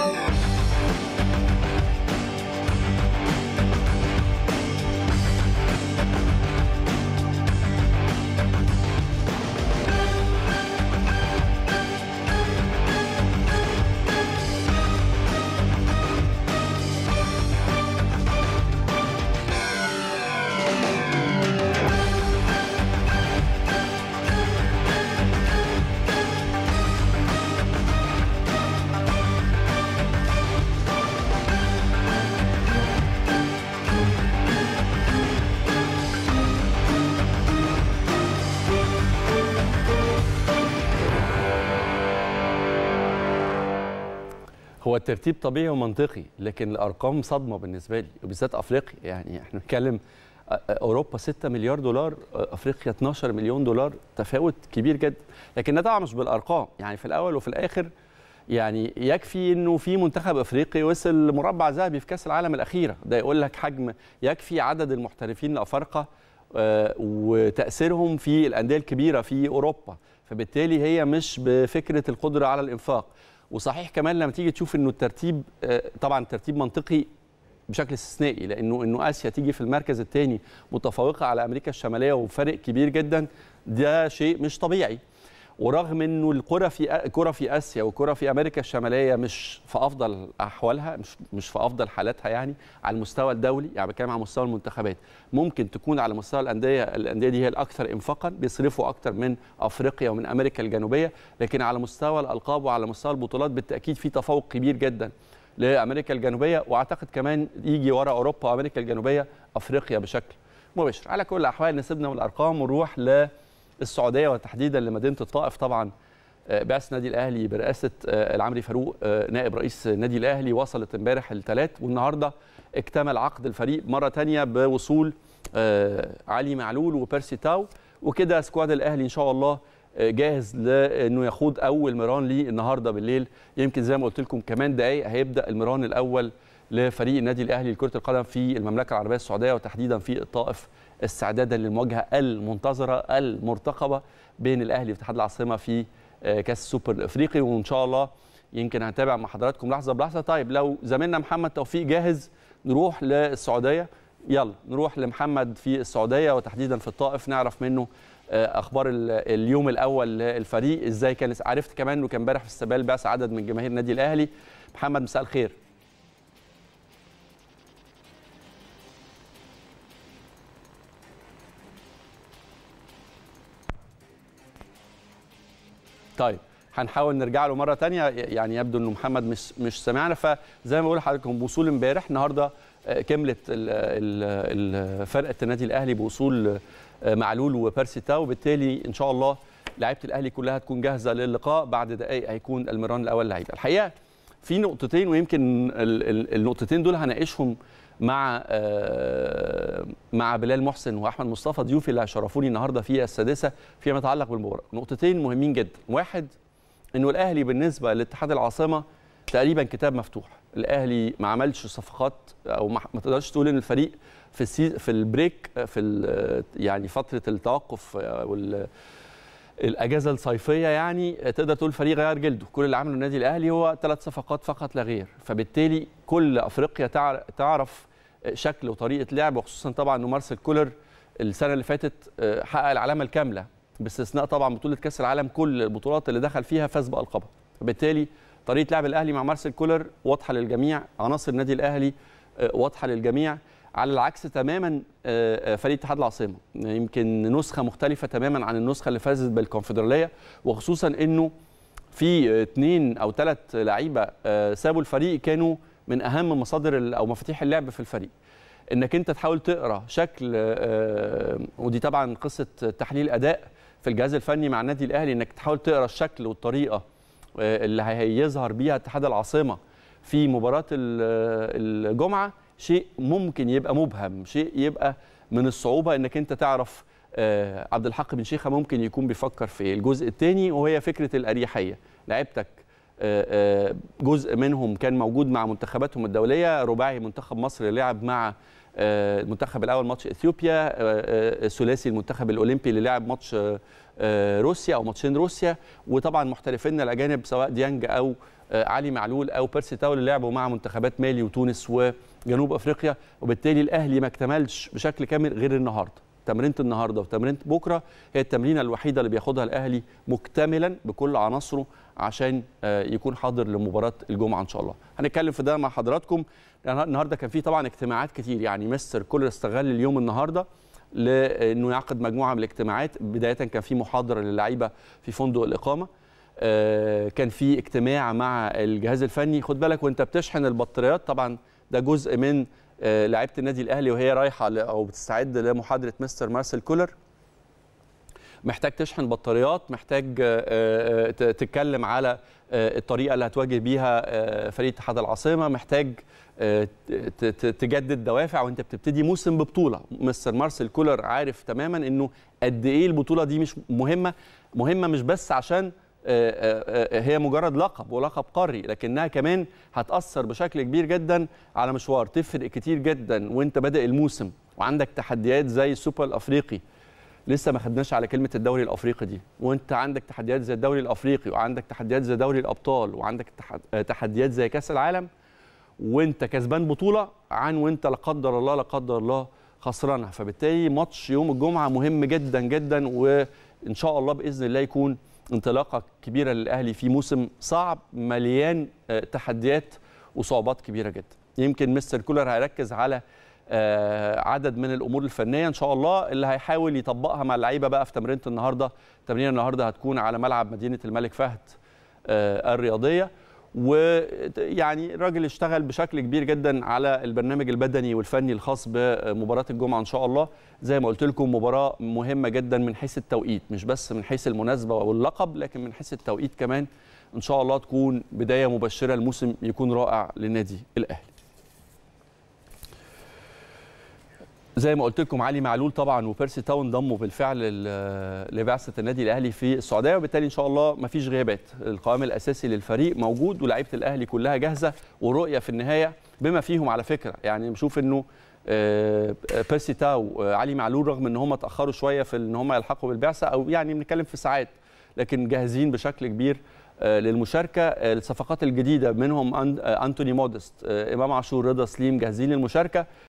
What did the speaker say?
Amen. هو الترتيب طبيعي ومنطقي لكن الارقام صدمه بالنسبه لي وبالذات افريقيا يعني احنا بنتكلم اوروبا 6 مليار دولار افريقيا 12 مليون دولار تفاوت كبير جدا لكن ده مش بالارقام يعني في الاول وفي الاخر يعني يكفي انه في منتخب افريقي وصل مربع ذهبي في كاس العالم الاخيره ده يقول لك حجم يكفي عدد المحترفين الافارقه وتاثيرهم في الانديه الكبيره في اوروبا فبالتالي هي مش بفكره القدره على الانفاق وصحيح كمان لما تيجي تشوف انه الترتيب آه، طبعا ترتيب منطقي بشكل استثنائي لانه انه اسيا تيجي في المركز الثاني متفوقه على امريكا الشماليه وفرق كبير جدا ده شيء مش طبيعي ورغم انه الكره في كره في اسيا وكره في امريكا الشماليه مش في افضل احوالها مش مش في افضل حالاتها يعني على المستوى الدولي يعني بتكلم على مستوى المنتخبات ممكن تكون على مستوى الانديه الانديه دي هي الاكثر انفاقا بيصرفوا اكثر من افريقيا ومن امريكا الجنوبيه لكن على مستوى الالقاب وعلى مستوى البطولات بالتاكيد في تفوق كبير جدا لامريكا الجنوبيه واعتقد كمان يجي ورا اوروبا وامريكا الجنوبيه افريقيا بشكل مباشر على كل الاحوال نسيبنا من الارقام ونروح ل السعوديه وتحديدا لمدينه الطائف طبعا آه، بعث نادي الاهلي برئاسه آه، العمري فاروق آه، نائب رئيس نادي الاهلي وصلت امبارح الثلاث والنهارده اكتمل عقد الفريق مره ثانيه بوصول علي معلول وبيرسي تاو وكده سكواد الاهلي ان شاء الله جاهز لانه يخوض اول مران ليه النهارده بالليل يمكن زي ما قلت لكم كمان دقائق هيبدا المران الاول لفريق النادي الاهلي لكره القدم في المملكه العربيه السعوديه وتحديدا في الطائف استعدادا للمواجهه المنتظره المرتقبه بين الاهلي واتحاد العاصمه في آه، كاس السوبر الافريقي وان شاء الله يمكن هنتابع مع حضراتكم لحظه بلحظه طيب لو زميلنا محمد توفيق جاهز نروح للسعوديه يلا نروح لمحمد في السعوديه وتحديدا في الطائف نعرف منه آه، اخبار اليوم الاول للفريق ازاي كان عرفت كمان انه كان امبارح في السبال بعث عدد من جماهير النادي الاهلي محمد مساء الخير طيب هنحاول نرجع له مره تانية يعني يبدو انه محمد مش مش سامعنا فزي ما بقول لحضراتكم وصول امبارح النهارده آه، كملت فرقه النادي الاهلي بوصول آه، معلول وبيرسي تاو وبالتالي ان شاء الله لعيبه الاهلي كلها تكون جاهزه للقاء بعد دقائق هيكون المران الاول لعيبه الحقيقه في نقطتين ويمكن النقطتين دول هناقشهم مع آه، مع بلال محسن واحمد مصطفى ضيوفي اللي شرفوني النهارده في السادسه فيما يتعلق بالمباراه نقطتين مهمين جدا واحد انه الاهلي بالنسبه لاتحاد العاصمه تقريبا كتاب مفتوح الاهلي ما عملش صفقات او ما تقدرش تقول ان الفريق في في البريك في يعني فتره التوقف آه، وال الاجازه الصيفيه يعني تقدر تقول فريق غير جلده كل اللي عمله النادي الاهلي هو ثلاث صفقات فقط لا غير فبالتالي كل افريقيا تعرف شكل وطريقه لعب وخصوصا طبعا انه مارسيل كولر السنه اللي فاتت آه، حقق العلامه الكامله باستثناء طبعا بطوله كاس العالم كل البطولات اللي دخل فيها فاز بالقبها فبالتالي طريقه لعب الاهلي مع مارسيل كولر واضحه للجميع عناصر النادي الاهلي آه، واضحه للجميع على العكس تماما آه، آه، فريق اتحاد العاصمه يمكن نسخه مختلفه تماما عن النسخه اللي فازت بالكونفدراليه وخصوصا انه في اثنين او ثلاث لعيبه آه، سابوا الفريق كانوا من اهم مصادر او مفاتيح اللعب في الفريق انك انت تحاول تقرا شكل ودي طبعا قصه تحليل اداء في الجهاز الفني مع النادي الاهلي انك تحاول تقرا الشكل والطريقه اللي هيظهر بيها اتحاد العاصمه في مباراه الجمعه شيء ممكن يبقى مبهم شيء يبقى من الصعوبه انك انت تعرف آه، عبد الحق بن شيخه ممكن يكون بيفكر في إيه. الجزء الثاني وهي فكره الاريحيه لعبتك آه، آه، جزء منهم كان موجود مع منتخباتهم الدوليه رباعي منتخب مصر لعب مع آه، المنتخب الاول ماتش اثيوبيا آه، آه، ثلاثي المنتخب الاولمبي اللي لعب ماتش روسيا او ماتشين روسيا وطبعا محترفينا الاجانب سواء ديانج او علي معلول او بيرسي تاو اللي لعبوا مع منتخبات مالي وتونس وجنوب افريقيا وبالتالي الاهلي ما اكتملش بشكل كامل غير النهارده تمرينه النهارده وتمرينه بكره هي التمرينه الوحيده اللي بياخدها الاهلي مكتملا بكل عناصره عشان آه، يكون حاضر لمباراه الجمعه ان شاء الله هنتكلم في ده مع حضراتكم النهارده كان في طبعا اجتماعات كتير يعني مستر كولر استغل اليوم النهارده لانه يعقد مجموعه من الاجتماعات بدايه كان في محاضره للعيبه في فندق الاقامه آه، كان في اجتماع مع الجهاز الفني خد بالك وانت بتشحن البطاريات طبعا ده جزء من آه، لعيبه النادي الاهلي وهي رايحه او بتستعد لمحاضره مستر مارسيل كولر محتاج تشحن بطاريات محتاج آه، آه، تتكلم على الطريقه اللي هتواجه بيها فريق اتحاد العاصمه محتاج تجدد دوافع وانت بتبتدي موسم ببطوله مستر مارسيل كولر عارف تماما انه قد ايه البطوله دي مش مهمه مهمه مش بس عشان آه، آه، آه، هي مجرد لقب ولقب قاري لكنها كمان هتأثر بشكل كبير جدا على مشوار تفرق كتير جدا وانت بادئ الموسم وعندك تحديات زي السوبر الافريقي لسه ما خدناش على كلمه الدوري الافريقي دي وانت عندك تحديات زي الدوري الافريقي وعندك تحديات زي دوري الابطال وعندك تحديات زي كاس العالم وانت كسبان بطوله عن وانت لا قدر الله لا قدر الله خسرانها فبالتالي ماتش يوم الجمعه مهم جدا جدا وان شاء الله باذن الله يكون انطلاقه كبيره للاهلي في موسم صعب مليان آه، تحديات وصعوبات كبيره جدا يمكن مستر كولر هيركز على آه، عدد من الامور الفنيه ان شاء الله اللي هيحاول يطبقها مع اللعيبه بقى في تمرينه النهارده تمرين النهارده هتكون على ملعب مدينه الملك فهد آه، الرياضيه ويعني الراجل اشتغل بشكل كبير جدا على البرنامج البدني والفني الخاص بمباراه الجمعه ان شاء الله زي ما قلت لكم مباراه مهمه جدا من حيث التوقيت مش بس من حيث المناسبه واللقب لكن من حيث التوقيت كمان ان شاء الله تكون بدايه مبشره لموسم يكون رائع للنادي الاهلي وزي ما قلت لكم علي معلول طبعا وبيرسي تاون ضموا بالفعل لبعثه النادي الاهلي في السعوديه وبالتالي ان شاء الله ما فيش غيابات القوام الاساسي للفريق موجود ولاعيبه الاهلي كلها جاهزه ورؤيه في النهايه بما فيهم على فكره يعني بشوف انه آه، آه، بيرسي تاو آه، علي معلول رغم ان هم اتاخروا شويه في ان هم يلحقوا بالبعثه او يعني بنتكلم في ساعات لكن جاهزين بشكل كبير للمشاركه الصفقات الجديده منهم انتوني مودست امام عاشور رضا سليم جاهزين للمشاركه